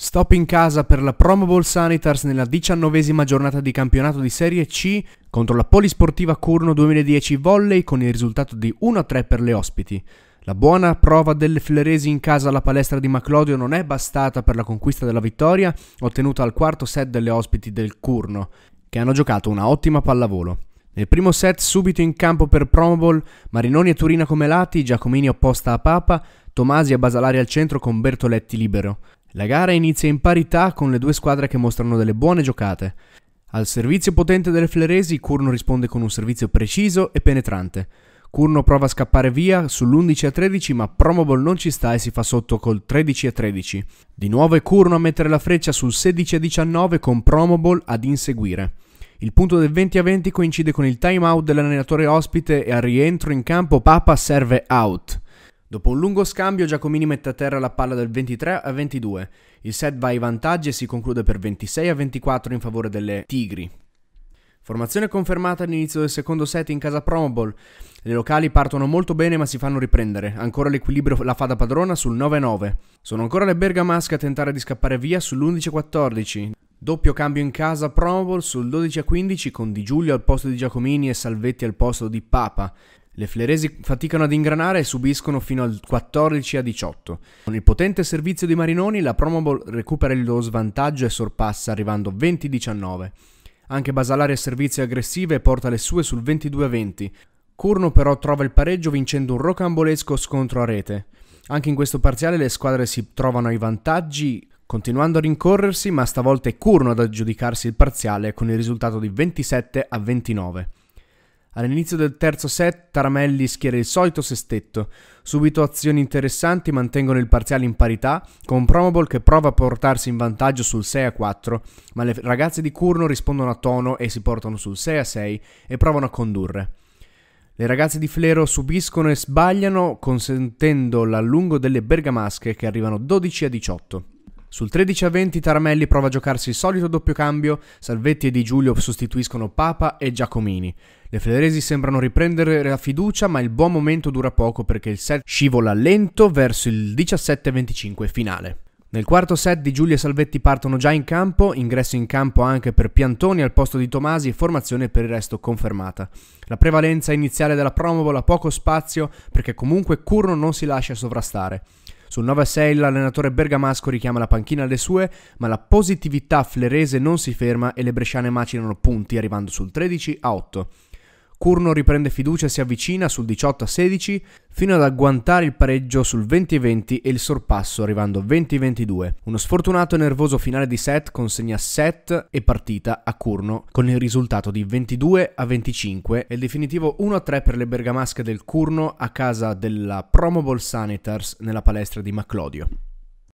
Stop in casa per la Promo Bowl Sanitars nella diciannovesima giornata di campionato di Serie C contro la Polisportiva Curno 2010 Volley con il risultato di 1-3 per le ospiti. La buona prova delle fileresi in casa alla palestra di Maclodio non è bastata per la conquista della vittoria ottenuta al quarto set delle ospiti del Curno, che hanno giocato una ottima pallavolo. Nel primo set subito in campo per Promo Bowl, Marinoni e Turina come lati, Giacomini opposta a Papa, Tomasi e Basalari al centro con Bertoletti libero. La gara inizia in parità con le due squadre che mostrano delle buone giocate. Al servizio potente delle Fleresi, Curno risponde con un servizio preciso e penetrante. Curno prova a scappare via sull'11 a 13, ma Promobol non ci sta e si fa sotto col 13 a 13. Di nuovo è Curno a mettere la freccia sul 16 a 19 con Promobol ad inseguire. Il punto del 20 a 20 coincide con il time out dell'allenatore ospite e al rientro in campo Papa serve out. Dopo un lungo scambio Giacomini mette a terra la palla del 23 a 22. Il set va ai vantaggi e si conclude per 26 a 24 in favore delle Tigri. Formazione confermata all'inizio del secondo set in casa Promobol. Le locali partono molto bene ma si fanno riprendere. Ancora l'equilibrio la fa da padrona sul 9-9. Sono ancora le bergamasche a tentare di scappare via sull'11-14. Doppio cambio in casa Promobol sul 12-15 con Di Giulio al posto di Giacomini e Salvetti al posto di Papa. Le fleresi faticano ad ingranare e subiscono fino al 14 a 18. Con il potente servizio di Marinoni, la Promobol recupera il loro svantaggio e sorpassa, arrivando 20-19. a Anche Basalari è servizio aggressive e porta le sue sul 22 a 20. Curno però trova il pareggio vincendo un rocambolesco scontro a rete. Anche in questo parziale le squadre si trovano ai vantaggi, continuando a rincorrersi, ma stavolta è Curno ad aggiudicarsi il parziale con il risultato di 27 a 29. All'inizio del terzo set Taramelli schiera il solito sestetto. Subito azioni interessanti mantengono il parziale in parità, con Promobol che prova a portarsi in vantaggio sul 6 a 4, ma le ragazze di Curno rispondono a tono e si portano sul 6 a 6 e provano a condurre. Le ragazze di Flero subiscono e sbagliano, consentendo l'allungo delle bergamasche che arrivano 12 a 18. Sul 13 a 20 Taramelli prova a giocarsi il solito doppio cambio, Salvetti e Di Giulio sostituiscono Papa e Giacomini. Le federesi sembrano riprendere la fiducia, ma il buon momento dura poco perché il set scivola lento verso il 17-25 finale. Nel quarto set Di Giulio e Salvetti partono già in campo, ingresso in campo anche per Piantoni al posto di Tomasi e formazione per il resto confermata. La prevalenza iniziale della promovola ha poco spazio perché comunque Curno non si lascia sovrastare. Sul 9-6 l'allenatore bergamasco richiama la panchina alle sue, ma la positività flerese non si ferma e le bresciane macinano punti arrivando sul 13 a 8. Curno riprende fiducia e si avvicina sul 18 a 16 fino ad agguantare il pareggio sul 20 20 e il sorpasso arrivando 20 22. Uno sfortunato e nervoso finale di set consegna set e partita a Curno con il risultato di 22 a 25 e il definitivo 1 a 3 per le bergamasche del Curno a casa della Promo Ball Sanitars nella palestra di Maclodio.